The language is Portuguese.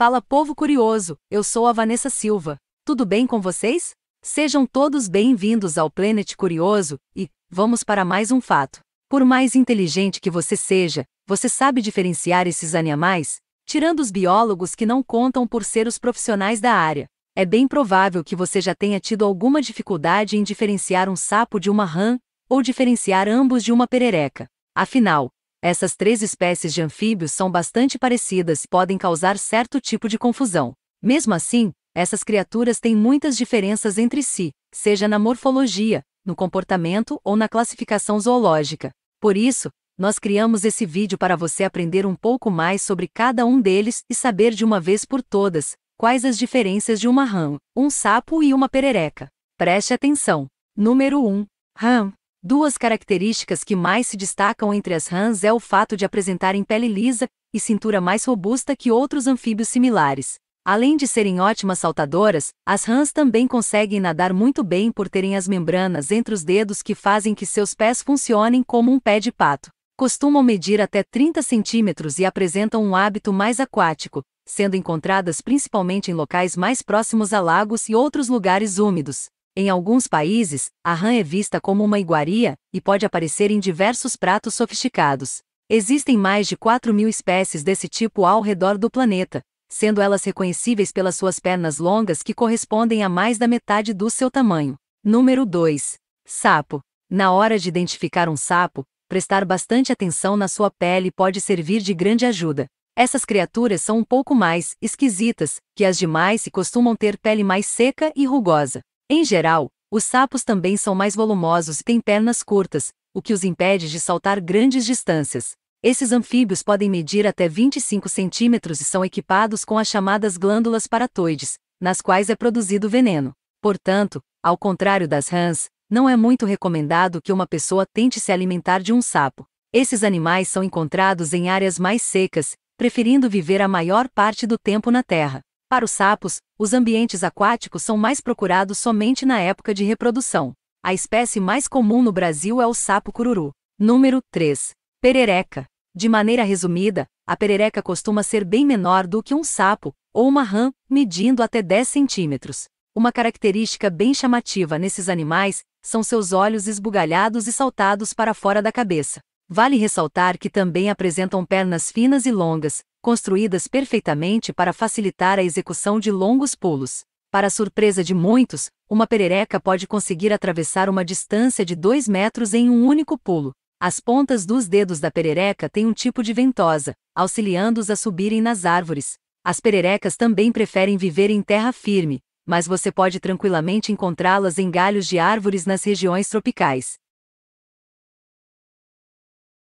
Fala povo curioso, eu sou a Vanessa Silva. Tudo bem com vocês? Sejam todos bem-vindos ao Planet Curioso e vamos para mais um fato. Por mais inteligente que você seja, você sabe diferenciar esses animais? Tirando os biólogos que não contam por ser os profissionais da área. É bem provável que você já tenha tido alguma dificuldade em diferenciar um sapo de uma rã ou diferenciar ambos de uma perereca. Afinal, essas três espécies de anfíbios são bastante parecidas e podem causar certo tipo de confusão. Mesmo assim, essas criaturas têm muitas diferenças entre si, seja na morfologia, no comportamento ou na classificação zoológica. Por isso, nós criamos esse vídeo para você aprender um pouco mais sobre cada um deles e saber de uma vez por todas quais as diferenças de uma rã, um sapo e uma perereca. Preste atenção. Número 1. Rã. Duas características que mais se destacam entre as rãs é o fato de apresentarem pele lisa e cintura mais robusta que outros anfíbios similares. Além de serem ótimas saltadoras, as rãs também conseguem nadar muito bem por terem as membranas entre os dedos que fazem que seus pés funcionem como um pé de pato. Costumam medir até 30 centímetros e apresentam um hábito mais aquático, sendo encontradas principalmente em locais mais próximos a lagos e outros lugares úmidos. Em alguns países, a rã é vista como uma iguaria e pode aparecer em diversos pratos sofisticados. Existem mais de 4 mil espécies desse tipo ao redor do planeta, sendo elas reconhecíveis pelas suas pernas longas que correspondem a mais da metade do seu tamanho. Número 2. Sapo. Na hora de identificar um sapo, prestar bastante atenção na sua pele pode servir de grande ajuda. Essas criaturas são um pouco mais esquisitas que as demais e costumam ter pele mais seca e rugosa. Em geral, os sapos também são mais volumosos e têm pernas curtas, o que os impede de saltar grandes distâncias. Esses anfíbios podem medir até 25 centímetros e são equipados com as chamadas glândulas paratoides, nas quais é produzido veneno. Portanto, ao contrário das rãs, não é muito recomendado que uma pessoa tente se alimentar de um sapo. Esses animais são encontrados em áreas mais secas, preferindo viver a maior parte do tempo na terra. Para os sapos, os ambientes aquáticos são mais procurados somente na época de reprodução. A espécie mais comum no Brasil é o sapo cururu. Número 3. Perereca. De maneira resumida, a perereca costuma ser bem menor do que um sapo, ou uma rã, medindo até 10 centímetros. Uma característica bem chamativa nesses animais são seus olhos esbugalhados e saltados para fora da cabeça. Vale ressaltar que também apresentam pernas finas e longas, construídas perfeitamente para facilitar a execução de longos pulos. Para surpresa de muitos, uma perereca pode conseguir atravessar uma distância de 2 metros em um único pulo. As pontas dos dedos da perereca têm um tipo de ventosa, auxiliando-os a subirem nas árvores. As pererecas também preferem viver em terra firme, mas você pode tranquilamente encontrá-las em galhos de árvores nas regiões tropicais.